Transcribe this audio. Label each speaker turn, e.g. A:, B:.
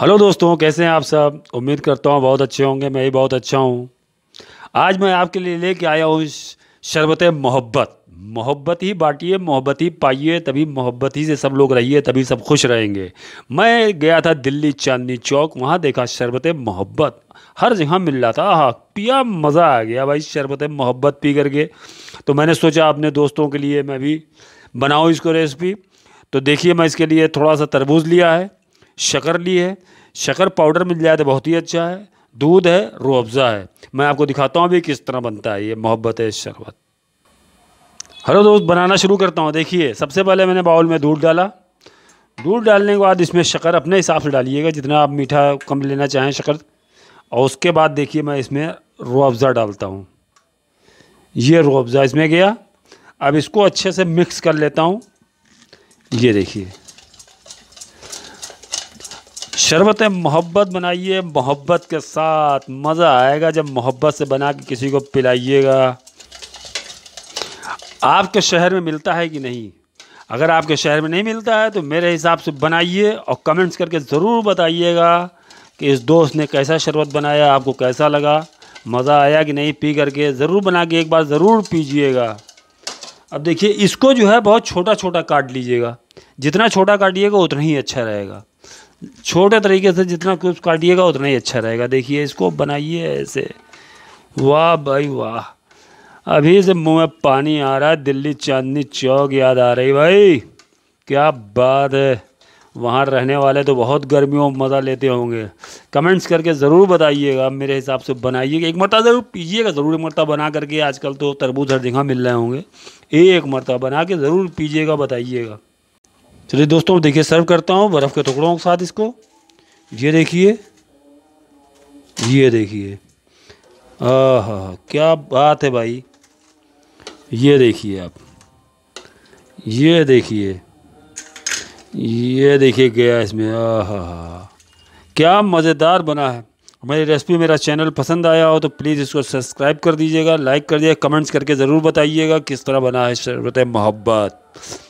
A: hello दोस्तों कैसे हैं आप सब उम्मीद करता हूँ बहुत अच्छे होंगे मैं भी बहुत अच्छा हूँ आज मैं आपके लिए लेके आया हूँ शरबत मोहब्बत मोहब्बत ही बांटिए मोहब्बत ही पाइए तभी मोहब्बत ही से सब लोग रहिए तभी सब खुश रहेंगे मैं गया था दिल्ली चांदनी चौक वहाँ देखा शरबत मोहब्बत हर जगह मिल रहा था हाँ पिया मज़ा आ गया भाई शरबत मोहब्बत पी करके तो मैंने सोचा अपने दोस्तों के लिए मैं भी बनाऊँ इसको रेसिपी तो देखिए मैं इसके लिए थोड़ा सा तरबूज लिया है शकर ली है शकर पाउडर मिल जाए तो बहुत ही अच्छा है दूध है रोअफ़ज़ा है मैं आपको दिखाता हूँ अभी किस तरह बनता है ये मोहब्बत है शरबत हेलो दोस्त बनाना शुरू करता हूँ देखिए सबसे पहले मैंने बाउल में दूध डाला दूध डालने के बाद इसमें शक्कर अपने हिसाब से डालिएगा जितना आप मीठा कम लेना चाहें शक्कर और उसके बाद देखिए मैं इसमें रोअफ़ज़ा डालता हूँ ये रोअफ़ज़ा इसमें गया अब इसको अच्छे से मिक्स कर लेता हूँ ये देखिए शरबत मोहब्बत बनाइए मोहब्बत के साथ मज़ा आएगा जब मोहब्बत से बना के किसी को पिलाइएगा आपके शहर में मिलता है कि नहीं अगर आपके शहर में नहीं मिलता है तो मेरे हिसाब से बनाइए और कमेंट्स करके ज़रूर बताइएगा कि इस दोस्त ने कैसा शरबत बनाया आपको कैसा लगा मज़ा आया कि नहीं पी करके ज़रूर बना के एक बार ज़रूर पीजिएगा अब देखिए इसको जो है बहुत छोटा छोटा काट लीजिएगा जितना छोटा काटिएगा उतना ही अच्छा रहेगा छोटे तरीके से जितना कुछ काटिएगा उतना ही अच्छा रहेगा देखिए इसको बनाइए ऐसे वाह भाई वाह अभी से मुंह में पानी आ रहा है दिल्ली चांदनी चौक याद आ रही भाई क्या बात है वहाँ रहने वाले तो बहुत गर्मियों में मज़ा लेते होंगे कमेंट्स करके ज़रूर बताइएगा मेरे हिसाब से बनाइएगा एक मरतबा ज़रूर पीजिएगा ज़रूर एक मरतबा बना करके आजकल तो तरबूज हर जगह मिल रहे होंगे एक मरतबा बना के ज़रूर पीजिएगा बताइएगा चलिए दोस्तों देखिए सर्व करता हूँ बर्फ़ के टुकड़ों के साथ इसको ये देखिए ये देखिए हाँ क्या बात है भाई ये देखिए आप ये देखिए ये देखिए गया इसमें आहा क्या मज़ेदार बना है मेरी रेसिपी मेरा चैनल पसंद आया हो तो प्लीज़ इसको सब्सक्राइब कर दीजिएगा लाइक कर दीजिएगा कमेंट्स करके ज़रूर बताइएगा किस तरह बना है शरबत मोहब्बत